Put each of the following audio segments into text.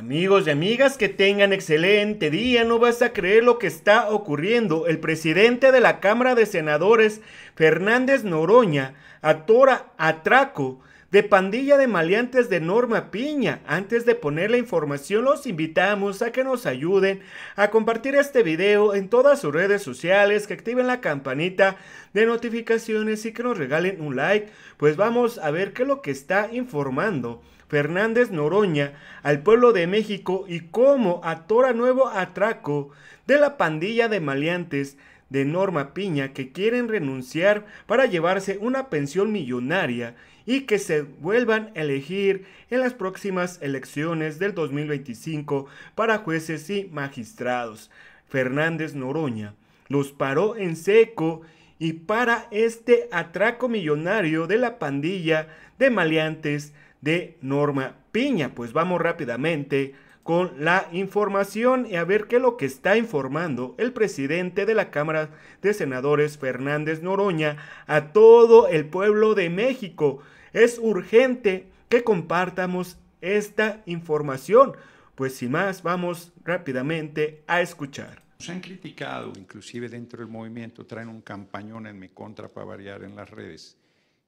Amigos y amigas, que tengan excelente día. No vas a creer lo que está ocurriendo. El presidente de la Cámara de Senadores, Fernández Noroña, atora atraco de pandilla de maleantes de Norma Piña. Antes de poner la información, los invitamos a que nos ayuden a compartir este video en todas sus redes sociales, que activen la campanita de notificaciones y que nos regalen un like. Pues vamos a ver qué es lo que está informando Fernández Noroña al pueblo de México y cómo a nuevo atraco de la pandilla de maleantes de Norma Piña que quieren renunciar para llevarse una pensión millonaria y que se vuelvan a elegir en las próximas elecciones del 2025 para jueces y magistrados. Fernández Noroña los paró en seco y para este atraco millonario de la pandilla de maleantes de Norma Piña. Pues vamos rápidamente con la información y a ver qué es lo que está informando el presidente de la Cámara de Senadores, Fernández Noroña, a todo el pueblo de México. Es urgente que compartamos esta información. Pues sin más, vamos rápidamente a escuchar. Se han criticado, inclusive dentro del movimiento, traen un campañón en mi contra para variar en las redes,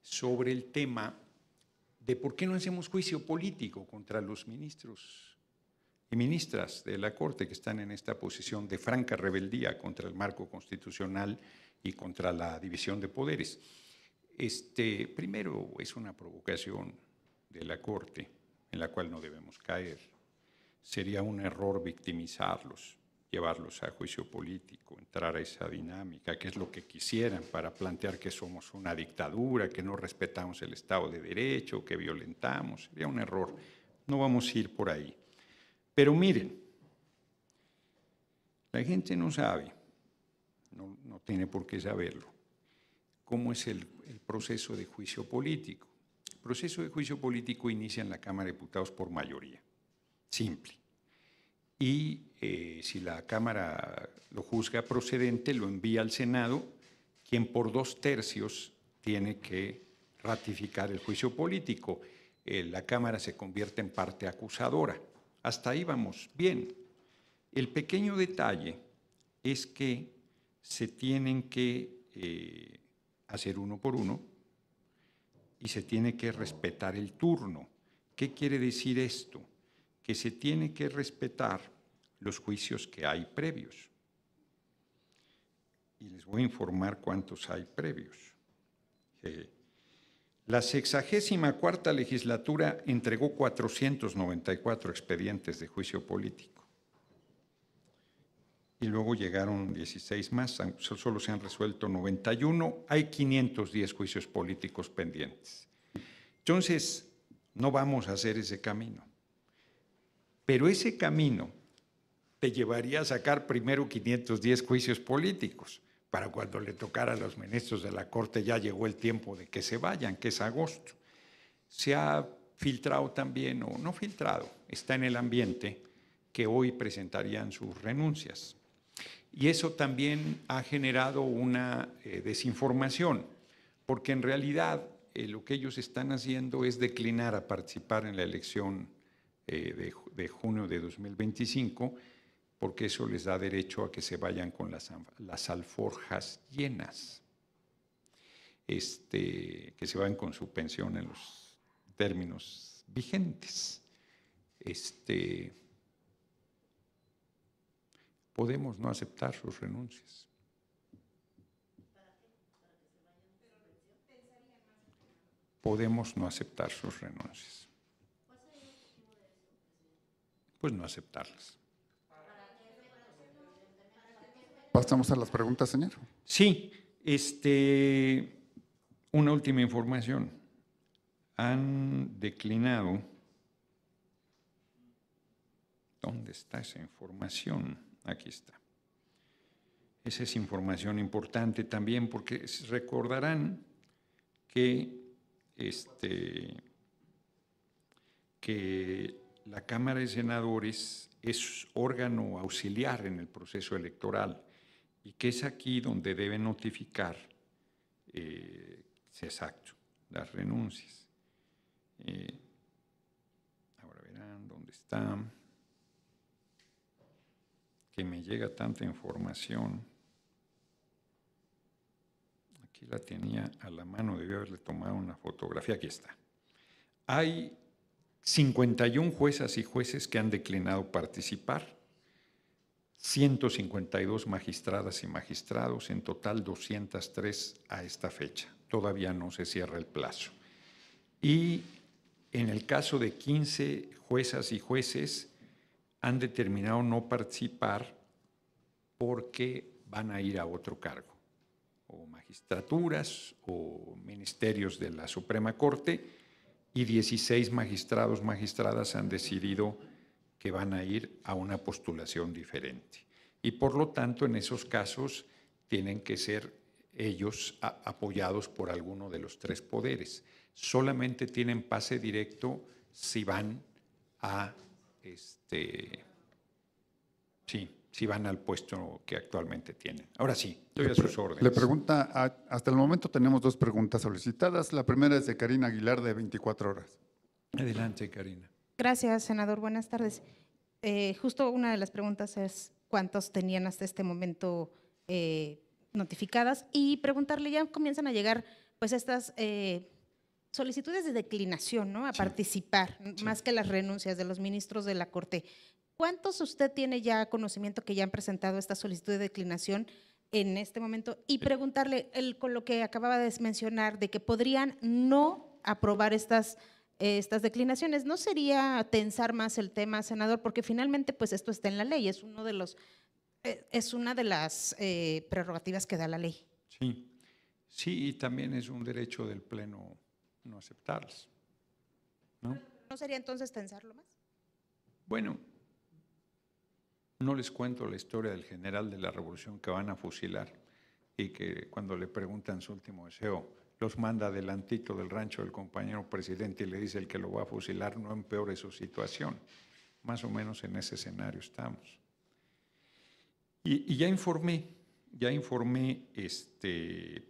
sobre el tema de por qué no hacemos juicio político contra los ministros y ministras de la Corte que están en esta posición de franca rebeldía contra el marco constitucional y contra la división de poderes. Este, primero, es una provocación de la Corte en la cual no debemos caer. Sería un error victimizarlos llevarlos a juicio político, entrar a esa dinámica, que es lo que quisieran para plantear que somos una dictadura, que no respetamos el Estado de Derecho, que violentamos, sería un error. No vamos a ir por ahí. Pero miren, la gente no sabe, no, tiene por qué saberlo, cómo es el, el proceso de juicio político. El proceso de juicio político inicia en la Cámara de Diputados por mayoría. Simple y eh, si la Cámara lo juzga procedente, lo envía al Senado, quien por dos tercios tiene que ratificar el juicio político. Eh, la Cámara se convierte en parte acusadora. Hasta ahí vamos bien. El pequeño detalle es que se tienen que eh, hacer uno por uno y se tiene que respetar el turno. ¿Qué quiere decir esto? Que se tiene que respetar los juicios que hay previos. Y les voy a informar cuántos hay previos. Eh, la sexagésima cuarta legislatura entregó 494 expedientes de juicio político. Y luego llegaron 16 más, solo se han resuelto 91, hay 510 juicios políticos pendientes. Entonces, no vamos a hacer ese camino. Pero ese camino te llevaría a sacar primero 510 juicios políticos. Para cuando le tocara a los ministros de la Corte ya llegó el tiempo de que se vayan, que es agosto. Se ha filtrado también, o no filtrado, está en el ambiente, que hoy presentarían sus renuncias. Y eso también ha generado una eh, desinformación, porque en realidad eh, lo que ellos están haciendo es declinar a participar en la elección eh, de, de junio de 2025 porque eso les da derecho a que se vayan con las, las alforjas llenas, este, que se vayan con su pensión en los términos vigentes. Este, podemos no aceptar sus renuncias. Podemos no aceptar sus renuncias. Pues no aceptarlas. Pasamos a las preguntas, señor. Sí, este, una última información. Han declinado. ¿Dónde está esa información? Aquí está. Esa es información importante también porque recordarán que, este, que la Cámara de Senadores es órgano auxiliar en el proceso electoral y que es aquí donde debe notificar eh, exacto, las renuncias. Eh, ahora verán dónde está. Que me llega tanta información. Aquí la tenía a la mano, debí haberle tomado una fotografía. Aquí está. Hay 51 juezas y jueces que han declinado participar 152 magistradas y magistrados, en total 203 a esta fecha. Todavía no se cierra el plazo. Y en el caso de 15 juezas y jueces, han determinado no participar porque van a ir a otro cargo, o magistraturas o ministerios de la Suprema Corte, y 16 magistrados, magistradas han decidido que van a ir a una postulación diferente. Y por lo tanto, en esos casos, tienen que ser ellos apoyados por alguno de los tres poderes. Solamente tienen pase directo si van a este sí, si van al puesto que actualmente tienen. Ahora sí, estoy a sus órdenes. Le pregunta, hasta el momento tenemos dos preguntas solicitadas. La primera es de Karina Aguilar de 24 horas. Adelante, Karina. Gracias, senador. Buenas tardes. Eh, justo una de las preguntas es cuántos tenían hasta este momento eh, notificadas y preguntarle, ya comienzan a llegar pues estas eh, solicitudes de declinación ¿no? a participar, más que las renuncias de los ministros de la Corte. ¿Cuántos usted tiene ya conocimiento que ya han presentado esta solicitud de declinación en este momento? Y preguntarle el, con lo que acababa de mencionar, de que podrían no aprobar estas eh, estas declinaciones. ¿No sería tensar más el tema, senador? Porque finalmente, pues esto está en la ley, es uno de los, eh, es una de las eh, prerrogativas que da la ley. Sí, sí, y también es un derecho del pleno no aceptarlas. ¿no? ¿No sería entonces tensarlo más? Bueno, no les cuento la historia del general de la revolución que van a fusilar y que cuando le preguntan su último deseo, los manda adelantito del rancho del compañero presidente y le dice el que lo va a fusilar no empeore su situación. Más o menos en ese escenario estamos. Y, ya informé, ya informé este,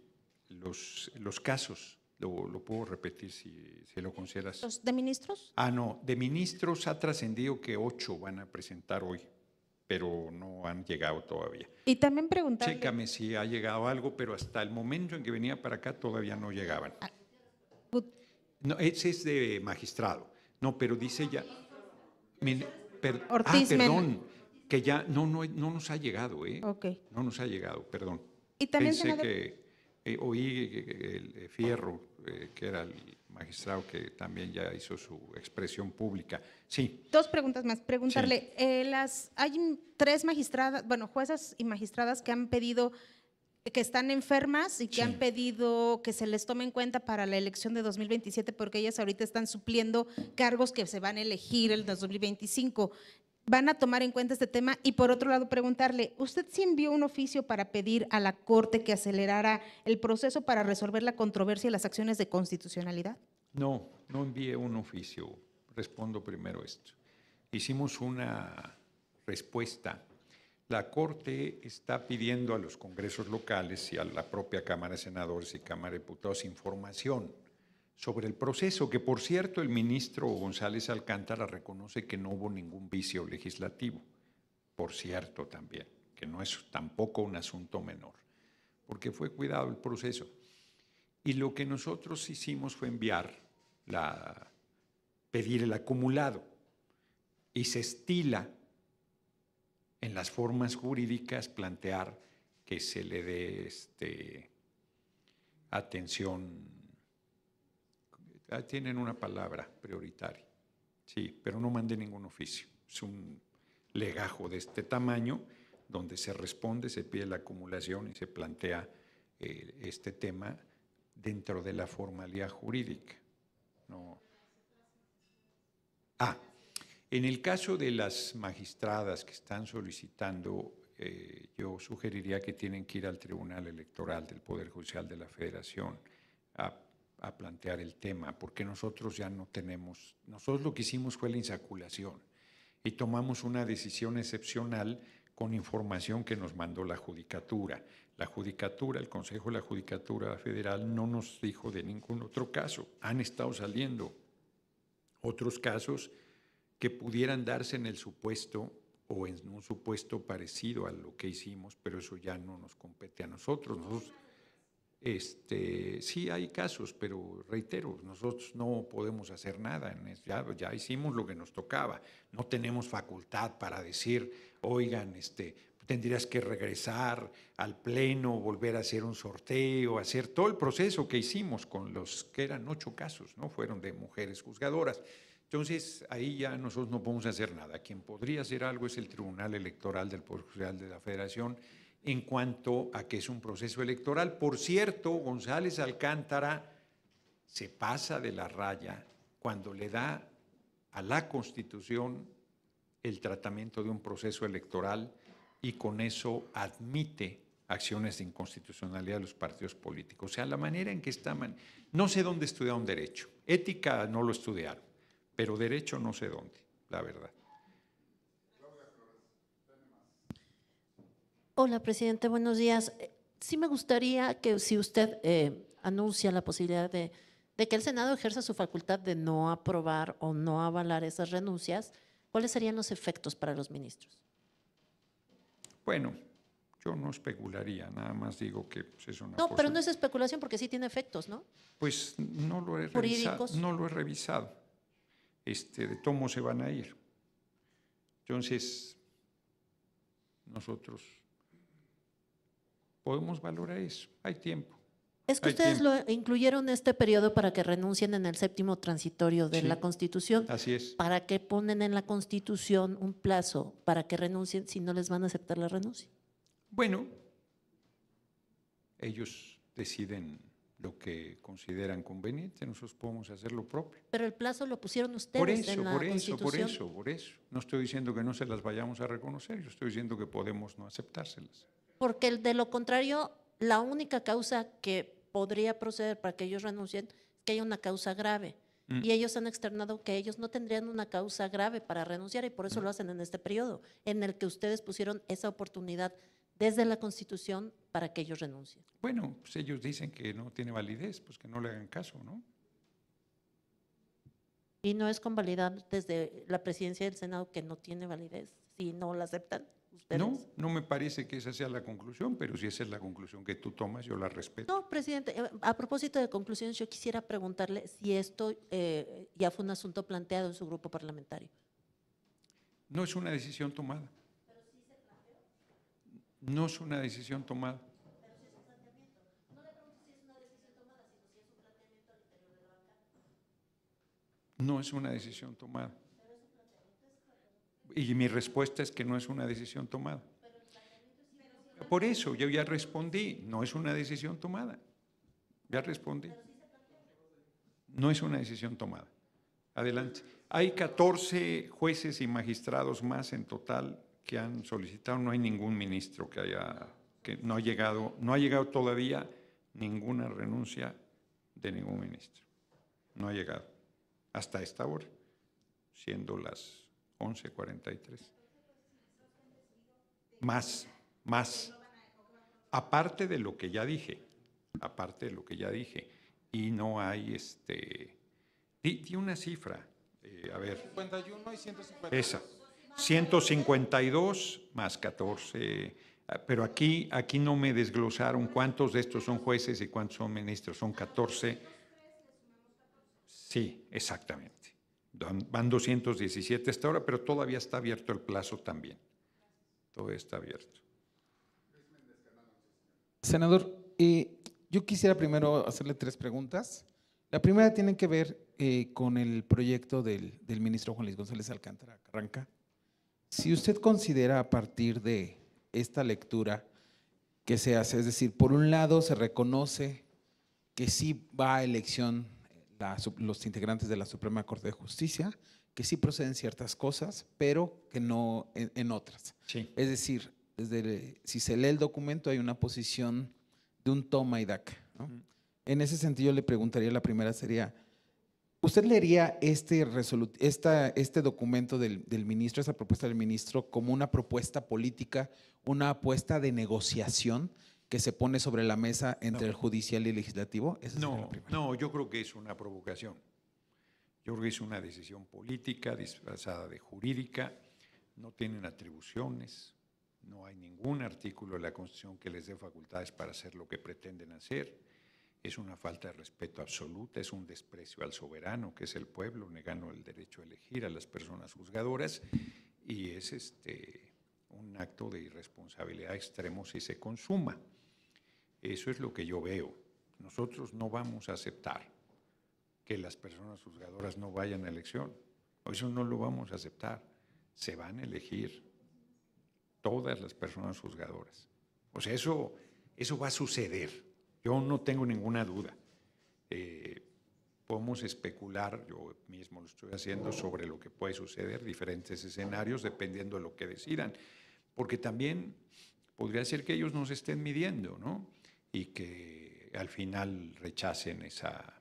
los, los casos, lo, lo puedo repetir si, si, lo consideras. de ministros? Ah, no, de ministros ha trascendido que ocho van a presentar hoy pero no han llegado todavía. Y también preguntarle... Chécame si ha llegado algo, pero hasta el momento en que venía para acá todavía no llegaban. Ah, no, ese es de magistrado. No, pero dice ya... ah, perdón, que ya no, no, nos ha llegado, ¿eh? Ok. No nos ha llegado, perdón. Y también Pensé que eh, oí eh, el, eh, Fierro, que era el magistrado que también ya hizo su expresión pública. Sí. Dos preguntas más. Preguntarle, eh, las, hay tres magistradas, bueno, juezas y magistradas que han pedido que están enfermas y que han pedido que se les tome en cuenta para la elección de 2027 porque ellas ahorita están supliendo cargos que se van a elegir el 2025 van a tomar en cuenta este tema y por otro lado preguntarle, ¿usted sí envió un oficio para pedir a la Corte que acelerara el proceso para resolver la controversia y las acciones de constitucionalidad? No, no envié un oficio. Respondo primero esto. Hicimos una respuesta. La Corte está pidiendo a los congresos locales y a la propia Cámara de Senadores y Cámara de Diputados información sobre el proceso, que por cierto el ministro González Alcántara reconoce que no hubo ningún vicio legislativo, por cierto también, que no es tampoco un asunto menor, porque fue cuidado el proceso. Y lo que nosotros hicimos fue enviar, la, pedir el acumulado, y se estila en las formas jurídicas plantear que se le dé este, atención Ah, tienen una palabra prioritaria, sí, pero no mande ningún oficio. Es un legajo de este tamaño donde se responde, se pide la acumulación y se plantea eh, este tema dentro de la formalidad jurídica. Ah, en el caso de las magistradas que están solicitando, eh, yo sugeriría que tienen que ir al Tribunal Electoral del Poder Judicial de la Federación a a plantear el tema, porque nosotros ya no tenemos, nosotros lo que hicimos fue la insaculación y tomamos una decisión excepcional con información que nos mandó la Judicatura. La Judicatura, el Consejo de la Judicatura Federal no nos dijo de ningún otro caso. Han estado saliendo otros casos que pudieran darse en el supuesto o en un supuesto parecido a lo que hicimos, pero eso ya no nos compete a nosotros. Nosotros este, sí hay casos, pero reitero, nosotros no podemos hacer nada, ya, ya hicimos lo que nos tocaba, no tenemos facultad para decir, oigan, este, tendrías que regresar al pleno, volver a hacer un sorteo, hacer todo el proceso que hicimos con los que eran ocho casos, ¿no? Fueron de mujeres juzgadoras. Entonces, ahí ya nosotros no podemos hacer nada. Quien podría hacer algo es el Tribunal Electoral del Poder Judicial de la Federación en cuanto a que es un proceso electoral. Por cierto, González Alcántara se pasa de la raya cuando le da a la Constitución el tratamiento de un proceso electoral y con eso admite acciones de inconstitucionalidad de los partidos políticos. O sea, la manera en que está... No sé dónde estudiaron derecho. Ética no lo estudiaron, pero derecho no sé dónde, la verdad. Hola, presidente, buenos días. Eh, sí me gustaría que si usted eh, anuncia la posibilidad de, que el Senado ejerza su facultad de no aprobar o no avalar esas renuncias, ¿cuáles serían los efectos para los ministros? Bueno, yo no especularía, nada más digo que pues, es una No, pero no es especulación porque sí tiene efectos, ¿no? Pues no lo he revisado. No lo he revisado. Este, de tomo se van a ir. Entonces, nosotros podemos valorar eso. Hay tiempo. Es que ustedes lo incluyeron este periodo para que renuncien en el séptimo transitorio de la Constitución. Así es. ¿Para qué ponen en la Constitución un plazo para que renuncien si no les van a aceptar la renuncia? Bueno, ellos deciden lo que consideran conveniente, nosotros podemos hacer lo propio. Pero el plazo lo pusieron ustedes en la por eso, Constitución. Por eso, por eso, por eso. No estoy diciendo que no se las vayamos a reconocer, yo estoy diciendo que podemos no aceptárselas. Porque de lo contrario, la única causa que podría proceder para que ellos renuncien es que haya una causa grave. Mm. Y ellos han externado que ellos no tendrían una causa grave para renunciar y por eso mm. lo hacen en este periodo, en el que ustedes pusieron esa oportunidad desde la Constitución para que ellos renuncien. Bueno, pues ellos dicen que no tiene validez, pues que no le hagan caso, ¿no? Y no es con validad desde la presidencia del Senado que no tiene validez, si no la aceptan. No, no me parece que esa sea la conclusión, pero si esa es la conclusión que tú tomas, yo la respeto. No, presidente, eh, a propósito de conclusiones, yo quisiera preguntarle si esto eh, ya fue un asunto planteado en su grupo parlamentario. No es una decisión tomada. No es una decisión tomada. No es una decisión tomada. Y mi respuesta es que no es una decisión tomada. Por eso yo ya respondí, no es una decisión tomada. Ya respondí. No es una decisión tomada. Adelante. Hay 14 jueces y magistrados más en total que han solicitado, no hay ningún ministro que haya que no ha llegado, no ha llegado todavía ninguna renuncia de ningún ministro. No ha llegado hasta esta hora, siendo las 11:43. Más, más. Aparte de lo que ya dije, aparte de lo que ya dije, y no hay este. di una cifra, eh, a ver. 51 y 152. Esa. 152 más 14. Ah, pero aquí, aquí no me desglosaron cuántos de estos son jueces y cuántos son ministros. Son 14. Sí, exactamente. Van 217 hasta ahora, pero todavía está abierto el plazo también. Todavía está abierto. Senador, eh, yo quisiera primero hacerle tres preguntas. La primera tiene que ver eh, con el proyecto del, del, ministro Juan Luis González Alcántara Carranca. Si usted considera a partir de esta lectura que se hace, es decir, por un lado se reconoce que sí va a elección los integrantes de la Suprema Corte de Justicia, que sí proceden ciertas cosas, pero que no en, otras. Es decir, desde, si se lee el documento hay una posición de un toma y daca. En ese sentido le preguntaría, la primera sería, ¿usted leería este, esta, este documento del, del, ministro, esa propuesta del ministro, como una propuesta política, una apuesta de negociación? que se pone sobre la mesa entre el judicial y el legislativo? no, no, yo creo que es una provocación. Yo creo que es una decisión política disfrazada de jurídica, no tienen atribuciones, no hay ningún artículo de la Constitución que les dé facultades para hacer lo que pretenden hacer. Es una falta de respeto absoluta, es un desprecio al soberano, que es el pueblo, negando el derecho a elegir a las personas juzgadoras, y es este, un acto de irresponsabilidad extremo si se consuma. Eso es lo que yo veo. Nosotros no vamos a aceptar que las personas juzgadoras no vayan a elección. Eso no lo vamos a aceptar. Se van a elegir todas las personas juzgadoras. O sea, eso, eso va a suceder. Yo no tengo ninguna duda. Eh, podemos especular, yo mismo lo estoy haciendo, sobre lo que puede suceder, diferentes escenarios, dependiendo de lo que decidan. Porque también podría ser que ellos nos estén midiendo, ¿no? y que al final rechacen esa,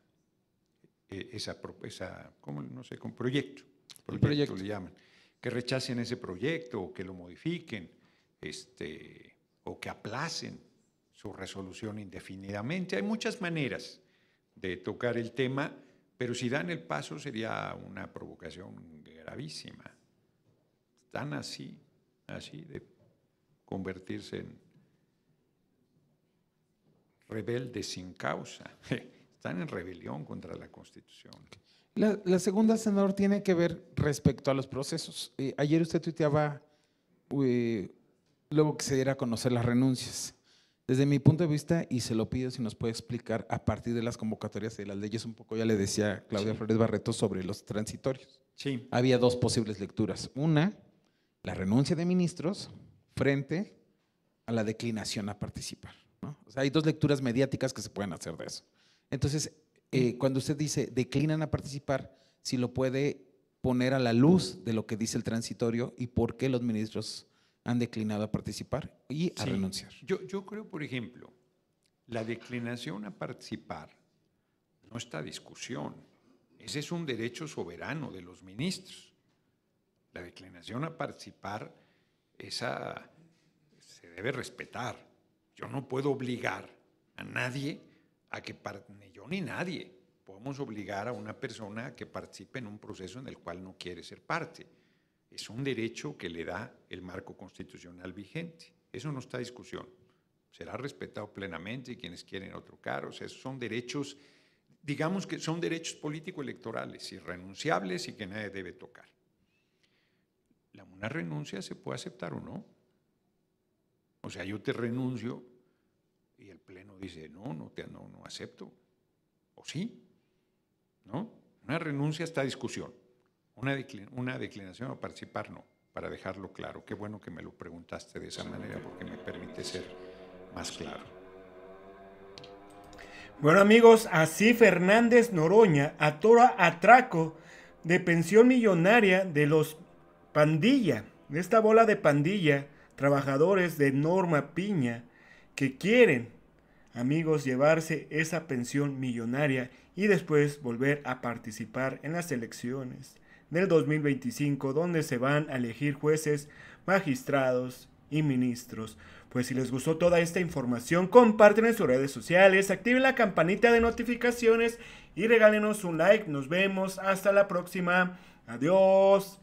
e, esa, esa ¿cómo, no sé, con proyecto, proyecto, proyecto, le llaman, que rechacen ese proyecto o que lo modifiquen, este, o que aplacen su resolución indefinidamente. Hay muchas maneras de tocar el tema, pero si dan el paso sería una provocación gravísima. Están así, así de convertirse en rebeldes sin causa. Están en rebelión contra la Constitución. La, segunda, senador, tiene que ver respecto a los procesos. Eh, ayer usted tuiteaba eh, luego que se diera a conocer las renuncias. Desde mi punto de vista, y se lo pido si nos puede explicar a partir de las convocatorias y las leyes, un poco ya le decía Claudia Flores Barreto sobre los transitorios. Sí. Había dos posibles lecturas. Una, la renuncia de ministros frente a la declinación a participar hay dos lecturas mediáticas que se pueden hacer de eso. Entonces, eh, mm. cuando usted dice declinan a participar, si lo puede poner a la luz de lo que dice el transitorio y por qué los ministros han declinado a participar y a renunciar. Yo, creo, por ejemplo, la declinación a participar no está discusión. Ese es un derecho soberano de los ministros. La declinación a participar, esa se debe respetar. Yo no puedo obligar a nadie a que, ni yo ni nadie, podemos obligar a una persona a que participe en un proceso en el cual no quiere ser parte. Es un derecho que le da el marco constitucional vigente. Eso no está en discusión. Será respetado plenamente y quienes quieren otro cargo. O sea, son derechos, digamos que son derechos político-electorales, irrenunciables y que nadie debe tocar. La, una renuncia se puede aceptar o no. O sea, yo te renuncio y el Pleno dice, no, no, te, no, acepto. ¿O sí? ¿No? Una renuncia está a discusión. Una, una declinación a participar no, para dejarlo claro. Qué bueno que me lo preguntaste de esa manera porque me permite ser más claro. Bueno amigos, así Fernández Noroña atora atraco de pensión millonaria de los pandilla, de esta bola de pandilla trabajadores de Norma Piña que quieren, amigos, llevarse esa pensión millonaria y después volver a participar en las elecciones del 2025 donde se van a elegir jueces, magistrados y ministros. Pues si les gustó toda esta información, comparten en sus redes sociales, activen la campanita de notificaciones y regálenos un like. Nos vemos hasta la próxima. Adiós.